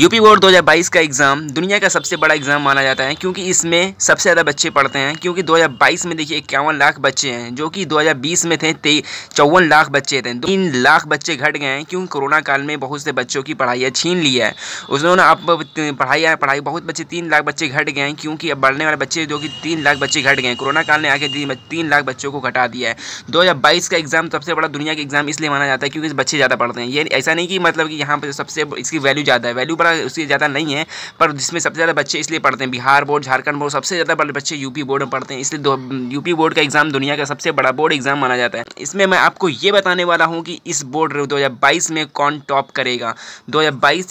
UP board 2022 का exam दुनिया का सबसे बड़ा एग्ज़ाम माना जाता है क्योंकि इसमें सबसे ज़्यादा बच्चे पढ़ते हैं क्योंकि 2022 में देखिए इक्यावन लाख बच्चे हैं जो कि 2020 में थे चौवन लाख बच्चे थे तीन लाख बच्चे घट गए हैं क्योंकि कोरोना काल में बहुत से बच्चों की पढ़ाइयाँ छीन ली है उन्होंने अब पढ़ाई पढ़ाई बहुत बच्चे तीन लाख बच्चे घट गए हैं क्योंकि अब बढ़ने वाले बच्चे जो कि तीन लाख बच्चे घट गए कोरोना काल ने आगे तीन लाख बच्चों को घटा दिया है दो का एग्ज़ाम सबसे बड़ा दुनिया का एग्ज़ाम इसलिए माना जाता है क्योंकि बच्चे ज़्यादा पढ़ते हैं ये ऐसा नहीं कि मतलब कि यहाँ पर सबसे इसकी वैल्यू ज़्यादा है वैल्यू बड़ा उससे ज़्यादा नहीं है पर जिसमें सबसे ज़्यादा बच्चे इसलिए पढ़ते हैं बिहार बोर्ड झारखंड बोर्ड सबसे ज़्यादा बड़े बच्चे यूपी बोर्ड में पढ़ते हैं इसलिए यूपी बोर्ड का एग्ज़ाम दुनिया का सबसे बड़ा बोर्ड एग्ज़ाम माना जाता है इसमें मैं आपको ये बताने वाला हूँ कि इस बोर्ड दो में कौन टॉप करेगा दो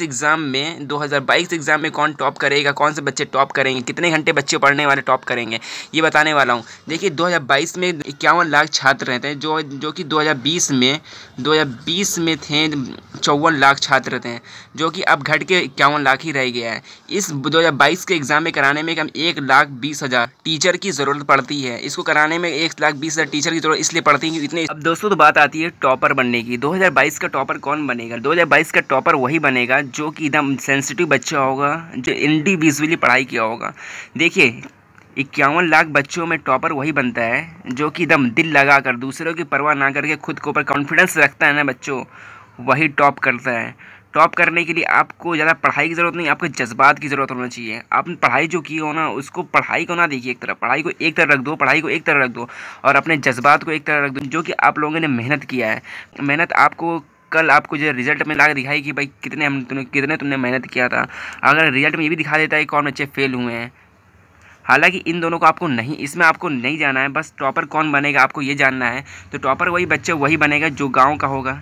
एग्ज़ाम में दो एग्ज़ाम में कौन टॉप करेगा कौन से बच्चे टॉप करेंगे कितने घंटे बच्चे पढ़ने वाले टॉप करेंगे ये बताने वाला हूँ देखिए दो में इक्यावन लाख छात्र रहते हैं जो जो कि 2020 में 2020 में थे चौवन लाख छात्र थे जो कि अब घट के इक्यावन लाख ही रह गया है इस 2022 के एग्ज़ाम में कराने में कम एक लाख बीस हज़ार टीचर की ज़रूरत पड़ती है इसको कराने में एक लाख बीस हज़ार टीचर की ज़रूरत इसलिए पड़ती है इतने अब दोस्तों तो बात आती है टॉपर बनने की 2022 का टॉपर कौन बनेगा 2022 का टॉपर वही बनेगा जो कि एकदम सेंसिटिव बच्चा होगा जो इंडिविजुअली पढ़ाई किया होगा देखिए इक्यावन लाख बच्चों में टॉपर वही बनता है जो कि एकदम दिल लगा कर दूसरों की परवाह ना करके खुद के ऊपर कॉन्फिडेंस रखता है ना बच्चों वही टॉप करता है टॉप करने के लिए आपको ज़्यादा पढ़ाई की ज़रूरत नहीं आपको जज्बात की ज़रूरत होना चाहिए आपने पढ़ाई जो की हो ना उसको पढ़ाई को ना देखिए एक तरफ पढ़ाई को एक तरफ रख दो पढ़ाई को एक तरफ रख दो और अपने जज्बात को एक तरफ रख दो जो कि आप लोगों ने मेहनत किया है मेहनत आपको कल आपको जो रिजल्ट में ला दिखाई कि भाई कितने हम तुमने कितने तुमने मेहनत किया था अगर रिजल्ट में ये भी दिखा देता है कौन बच्चे फेल हुए हैं हालांकि इन दोनों को आपको नहीं इसमें आपको नहीं जाना है बस टॉपर कौन बनेगा आपको ये जानना है तो टॉपर वही बच्चे वही बनेगा जो गाँव का होगा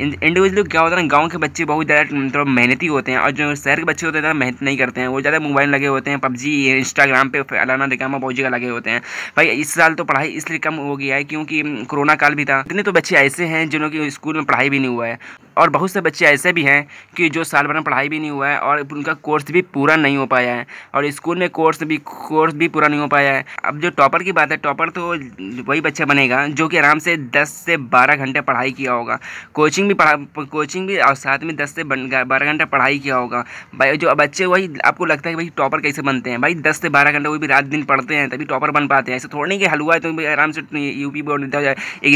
इंडिविजुअली क्या होता है ना गाँव के बच्चे बहुत ज़्यादा मतलब मेहनती होते हैं और जो शहर के बच्चे होते हैं ज़्यादा मेहनत नहीं करते हैं वो ज़्यादा मोबाइल लगे होते हैं पबजी इंस्टाग्राम पे फैलाना दिखाना बहुत जगह लगे होते हैं भाई इस साल तो पढ़ाई इसलिए कम हो गया है क्योंकि कोरोना काल भी था इतने तो बच्चे ऐसे हैं जिनों की स्कूल में पढ़ाई भी नहीं हुआ है और बहुत से बच्चे ऐसे भी हैं कि जो साल भर में पढ़ाई भी नहीं हुआ है और उनका कोर्स भी पूरा नहीं हो पाया है और स्कूल में कोर्स भी कोर्स भी पूरा नहीं हो पाया है अब जो टॉपर की बात है टॉपर तो वही बच्चा बनेगा जो कि आराम से दस से बारह घंटे पढ़ाई किया होगा कोचिंग भी पढ़ा कोचिंग भी और साथ में दस से बारह घंटा पढ़ाई किया होगा भाई जो बच्चे वही आपको लगता है कि भाई टॉपर कैसे बनते हैं भाई दस से बारह घंटे वो भी रात दिन पढ़ते हैं तभी टॉपर बन पाते हैं ऐसे थोड़ी नहीं कि हलवा है तो आराम से यूपी बोर्ड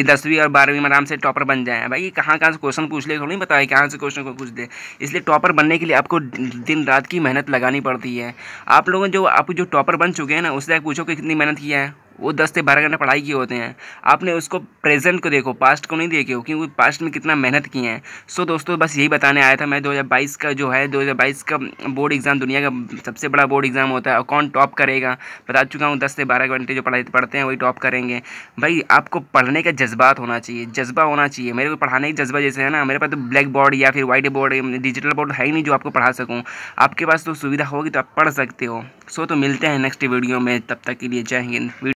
दसवीं और बारहवीं में आराम से टॉपर बन जाए भाई कहाँ कहाँ से क्वेश्चन पूछ ले थोड़ी तो नहीं बताया कि आंसर क्वेश्चन को पूछ दे इसलिए टॉपर बनने के लिए आपको दिन रात की मेहनत लगानी पड़ती है आप लोगों जो आप जो टॉपर बन चुके हैं ना उससे पूछो कि कितनी मेहनत किया है वो दस से बारह घंटे पढ़ाई किए होते हैं आपने उसको प्रेजेंट को देखो पास्ट को नहीं देखे हो क्योंकि पास्ट में कितना मेहनत किए हैं सो दोस्तों बस यही बताने आया था मैं 2022 का जो है 2022 का बोर्ड एग्ज़ाम दुनिया का सबसे बड़ा बोर्ड एग्ज़ाम होता है और कौन टॉप करेगा बता चुका हूँ दस से बारह घंटे जो पढ़ाई पढ़ते हैं वही टॉप करेंगे भाई आपको पढ़ने का जज्बात होना चाहिए जज्बा होना चाहिए मेरे को पढ़ाने का जज्बा जैसे है ना मेरे पास तो ब्लैक बोर्ड या फिर वाइट बोर्ड डिजिटल बोर्ड है ही नहीं जो आपको पढ़ा सकूँ आपके पास तो सुविधा होगी तो आप पढ़ सकते हो सो तो मिलते हैं नेक्स्ट वीडियो में तब तक के लिए जय हिंद